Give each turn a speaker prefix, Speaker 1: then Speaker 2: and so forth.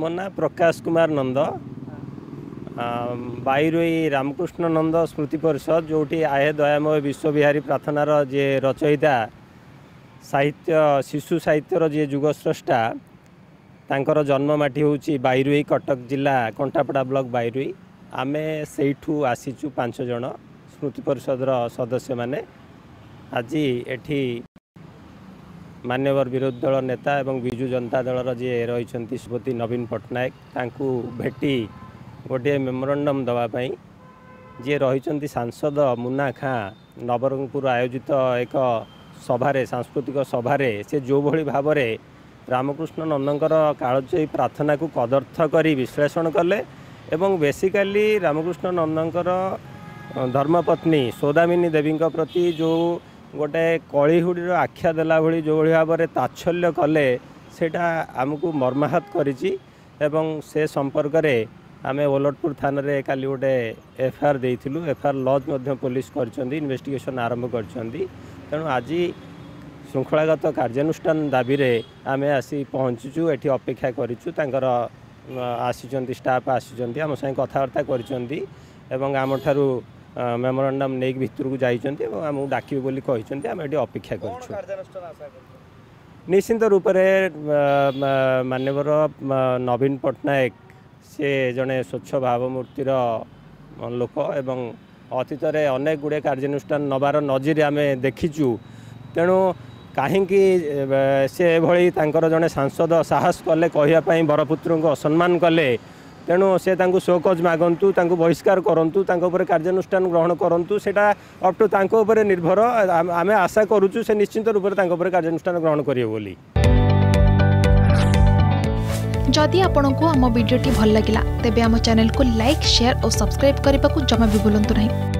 Speaker 1: ମୋ ନାଁ ପ୍ରକାଶ କୁମାର ନନ୍ଦ ବାଇରୋଇ ରାମକୃଷ୍ଣ ନନ୍ଦ ସ୍ମୃତି ପରିଷଦ ଯେଉଁଠି ଆହେ ଦୟାମୟ ବିଶ୍ୱବିହାରୀ ପ୍ରାର୍ଥନାର ଯିଏ ରଚୟିତା ସାହିତ୍ୟ ଶିଶୁ ସାହିତ୍ୟର ଯିଏ ଯୁଗସ୍ରଷ୍ଟା ତାଙ୍କର ଜନ୍ମମାଟି ହେଉଛି ବାଇରୋଇ କଟକ ଜିଲ୍ଲା କଣ୍ଟାପଡ଼ା ବ୍ଲକ ବାଇରୋଇ ଆମେ ସେଇଠୁ ଆସିଛୁ ପାଞ୍ଚ ଜଣ ସ୍ମୃତି ପରିଷଦର ସଦସ୍ୟମାନେ ଆଜି ଏଠି ମାନ୍ୟବର ବିରୋଧୀ ଦଳ ନେତା ଏବଂ ବିଜୁ ଜନତା ଦଳର ଯିଏ ରହିଛନ୍ତି ଶ୍ରୀମତୀ ନବୀନ ପଟ୍ଟନାୟକ ତାଙ୍କୁ ଭେଟି ଗୋଟିଏ ମେମୋରାଣ୍ଡମ୍ ଦେବା ପାଇଁ ଯିଏ ରହିଛନ୍ତି ସାଂସଦ ମୁନା ଖାଁ ନବରଙ୍ଗପୁର ଆୟୋଜିତ ଏକ ସଭାରେ ସାଂସ୍କୃତିକ ସଭାରେ ସେ ଯେଉଁଭଳି ଭାବରେ ରାମକୃଷ୍ଣ ନନ୍ଦଙ୍କର କାଳଜୟୀ ପ୍ରାର୍ଥନାକୁ କଦର୍ଥ କରି ବିଶ୍ଳେଷଣ କଲେ ଏବଂ ବେସିକାଲି ରାମକୃଷ୍ଣ ନନ୍ଦଙ୍କର ଧର୍ମପତ୍ନୀ ସୋଦାମିନୀ ଦେବୀଙ୍କ ପ୍ରତି ଯେଉଁ ଗୋଟେ କଳିହୁଡ଼ିର ଆଖ୍ୟା ଦେଲା ଭଳି ଯେଉଁଭଳି ଭାବରେ ତାତ୍ସଲ୍ୟ କଲେ ସେଇଟା ଆମକୁ ମର୍ମାହତ କରିଛି ଏବଂ ସେ ସମ୍ପର୍କରେ ଆମେ ଓଲଟପୁର ଥାନାରେ କାଲି ଗୋଟେ ଏଫ୍ଆଇଆର୍ ଦେଇଥିଲୁ ଏଫ୍ଆଇଆର୍ ଲଜ୍ ମଧ୍ୟ ପୋଲିସ କରିଛନ୍ତି ଇନଭେଷ୍ଟିଗେସନ୍ ଆରମ୍ଭ କରିଛନ୍ତି ତେଣୁ ଆଜି ଶୃଙ୍ଖଳାଗତ କାର୍ଯ୍ୟାନୁଷ୍ଠାନ ଦାବିରେ ଆମେ ଆସି ପହଞ୍ଚିଛୁ ଏଠି ଅପେକ୍ଷା କରିଛୁ ତାଙ୍କର ଆସିଛନ୍ତି ଷ୍ଟାଫ୍ ଆସିଛନ୍ତି ଆମ ସାଙ୍ଗେ କଥାବାର୍ତ୍ତା କରିଛନ୍ତି ଏବଂ ଆମଠାରୁ মেমোরাণ্ডম ନେଇକି ଭିତରକୁ ଯାଇଛନ୍ତି ଏବଂ ଆମକୁ ଡାକିବେ ବୋଲି କହିଛନ୍ତି ଆମେ ଏଠି ଅପେକ୍ଷା କରୁଛୁ ନିଶ୍ଚିନ୍ତ ରୂପରେ ମାନ୍ୟବର ନବୀନ ପଟ୍ଟନାୟକ ସେ ଜଣେ ସ୍ୱଚ୍ଛ ଭାବମୂର୍ତ୍ତିର ଲୋକ ଏବଂ ଅତୀତରେ ଅନେକ ଗୁଡ଼ିଏ କାର୍ଯ୍ୟାନୁଷ୍ଠାନ ନେବାର ନଜିର ଆମେ ଦେଖିଛୁ ତେଣୁ କାହିଁକି ସେ ଏଭଳି ତାଙ୍କର ଜଣେ ସାଂସଦ ସାହସ କଲେ କହିବା ପାଇଁ ବରପୁତ୍ରଙ୍କୁ ଅସମ୍ମାନ କଲେ ତେଣୁ ସେ ତାଙ୍କୁ ସୋକଜ୍ ମାଗନ୍ତୁ ତାଙ୍କୁ ବହିଷ୍କାର କରନ୍ତୁ ତାଙ୍କ ଉପରେ କାର୍ଯ୍ୟାନୁଷ୍ଠାନ ଗ୍ରହଣ କରନ୍ତୁ ସେଇଟା ଅପ୍ ଟୁ ତାଙ୍କ ଉପରେ ନିର୍ଭର ଆମେ ଆଶା କରୁଛୁ ସେ ନିଶ୍ଚିନ୍ତ ରୂପରେ ତାଙ୍କ ଉପରେ କାର୍ଯ୍ୟାନୁଷ୍ଠାନ ଗ୍ରହଣ କରିବେ ବୋଲି ଯଦି ଆପଣଙ୍କୁ ଆମ ଭିଡ଼ିଓଟି ଭଲ ଲାଗିଲା ତେବେ ଆମ ଚ୍ୟାନେଲକୁ ଲାଇକ୍ ସେୟାର ଓ ସବସ୍କ୍ରାଇବ୍ କରିବାକୁ ଜମା ବି ଭୁଲନ୍ତୁ ନାହିଁ